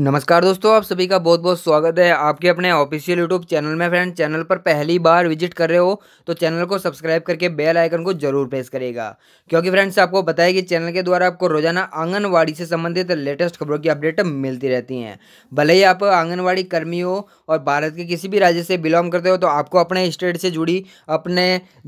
नमस्कार दोस्तों आप सभी का बहुत बहुत स्वागत है आपके अपने ऑफिशियल यूट्यूब चैनल में फ्रेंड चैनल पर पहली बार विजिट कर रहे हो तो चैनल को सब्सक्राइब करके बेल आइकन को जरूर प्रेस करेगा क्योंकि फ्रेंड्स आपको बताया कि चैनल के द्वारा आपको रोजाना आंगनवाड़ी से संबंधित लेटेस्ट खबरों की अपडेट मिलती रहती हैं भले ही आप आंगनबाड़ी कर्मी हो और भारत के किसी भी राज्य से बिलोंग करते हो तो आपको अपने स्टेट से जुड़ी अपने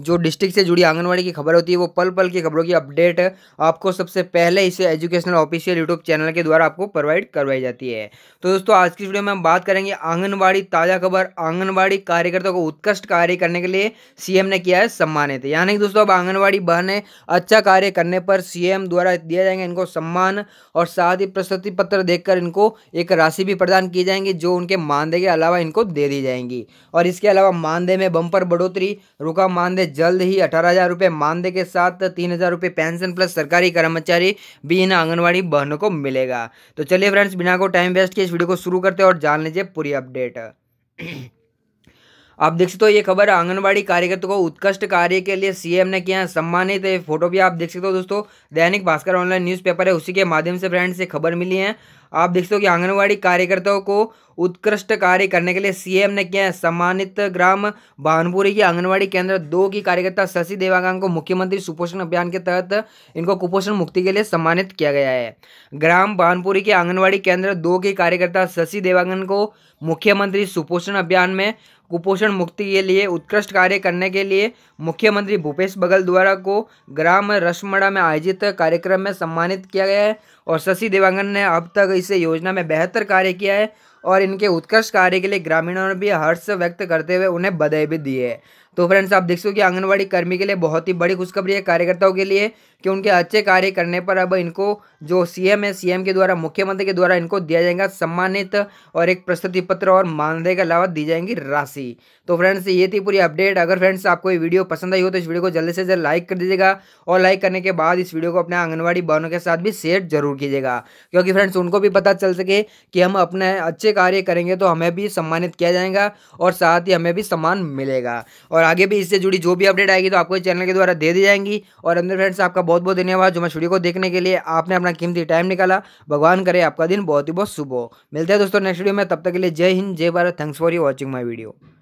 जो डिस्ट्रिक्ट से जुड़ी आंगनबाड़ी की खबर होती है वो पल पल की खबरों की अपडेट आपको सबसे पहले इसे एजुकेशनल ऑफिशियल यूट्यूब चैनल के द्वारा आपको प्रोवाइड करवाई जाती है तो दोस्तों आज की वीडियो में हम बात करेंगे आंगनबाड़ी ताज़ा खबर आंगनबाड़ी कार्यकर्ताओं को उत्कृष्ट कार्य करने के लिए सीएम ने किया है सम्मानित यानी कि दोस्तों अब आंगनबाड़ी बहने अच्छा कार्य करने पर सीएम द्वारा दिया जाएंगे इनको सम्मान और साथ ही प्रशस्ति पत्र देखकर इनको एक राशि भी प्रदान की जाएंगी जो उनके मानदेय के अलावा अलावा इनको दे दी जाएंगी और इसके अलावा मानदेय में बम्पर बढ़ोतरी रुका मानदेय जल्द ही अठारह हज़ार रुपये मानदेय के साथ तीन हज़ार रुपये पेंशन प्लस सरकारी कर्मचारी भी इन आंगनबाड़ी बहनों को मिलेगा तो चलिए फ्रेंड्स बिना को टाइम वेस्ट के इस वीडियो को शुरू करते हैं और जान लीजिए पूरी अपडेट आप देख सकते हो ये खबर आंगनबाड़ी कार्यकर्ता को उत्कृष्ट कार्य के लिए सीएम ने किया सम्मानित है फोटो भी आप देख सकते हो दोस्तों दैनिक भास्कर ऑनलाइन न्यूज़ पेपर है उसी के माध्यम से फ्रेंड्स से खबर मिली है आप देख सकते हो कि आंगनबाड़ी कार्यकर्ताओं को उत्कृष्ट कार्य करने के लिए सीएम ने किया है सम्मानित ग्राम भानपुरी की आंगनबाड़ी केंद्र दो की कार्यकर्ता शशि देवांगन को मुख्यमंत्री सुपोषण अभियान के तहत इनको कुपोषण मुक्ति के लिए सम्मानित किया गया है ग्राम भानपुरी के आंगनबाड़ी केंद्र दो की कार्यकर्ता शशि देवांगन को मुख्यमंत्री सुपोषण अभियान में कुपोषण मुक्ति के लिए उत्कृष्ट कार्य करने के लिए मुख्यमंत्री भूपेश बघल द्वारा को ग्राम रसमड़ा में आयोजित कार्यक्रम में सम्मानित किया गया है और शशि देवांगन ने अब तक इस योजना में बेहतर कार्य किया है और इनके उत्कृष्ट कार्य के लिए ग्रामीणों ने भी हर्ष व्यक्त करते हुए उन्हें बधाई भी दी है तो फ्रेंड्स आप देख सको कि आंगनबाड़ी कर्मी के लिए बहुत ही बड़ी खुशखबरी है कार्यकर्ताओं के लिए कि उनके अच्छे कार्य करने पर अब इनको जो सीएम है सीएम के द्वारा मुख्यमंत्री के द्वारा इनको दिया जाएगा सम्मानित और एक प्रस्तुति पत्र और मानदेय के अलावा दी जाएंगी राशि तो फ्रेंड्स ये थी पूरी अपडेट अगर फ्रेंड्स आपको ये वीडियो पसंद आई हो तो इस वीडियो को जल्दी से जल्द लाइक कर दीजिएगा और लाइक करने के बाद इस वीडियो को अपने आंगनबाड़ी बहनों के साथ भी शेयर जरूर कीजिएगा क्योंकि फ्रेंड्स उनको भी पता चल सके कि हम अपने अच्छे कार्य करेंगे तो हमें भी सम्मानित किया जाएगा और साथ ही हमें भी सम्मान मिलेगा और आगे भी इससे जुड़ी जो भी अपडेट आएगी तो आपको चैनल के द्वारा दे दी जाएंगी और अंदर फ्रेंड्स आपका बहुत बहुत धन्यवाद जो मैं वीडियो को देखने के लिए आपने अपना कीमती टाइम निकाला भगवान करे आपका दिन बहुत ही बहुत शुभ हो मिलते हैं दोस्तों नेक्स्ट वीडियो में तब तक के लिए जय हिंद जय Bharat thanks for you watching my video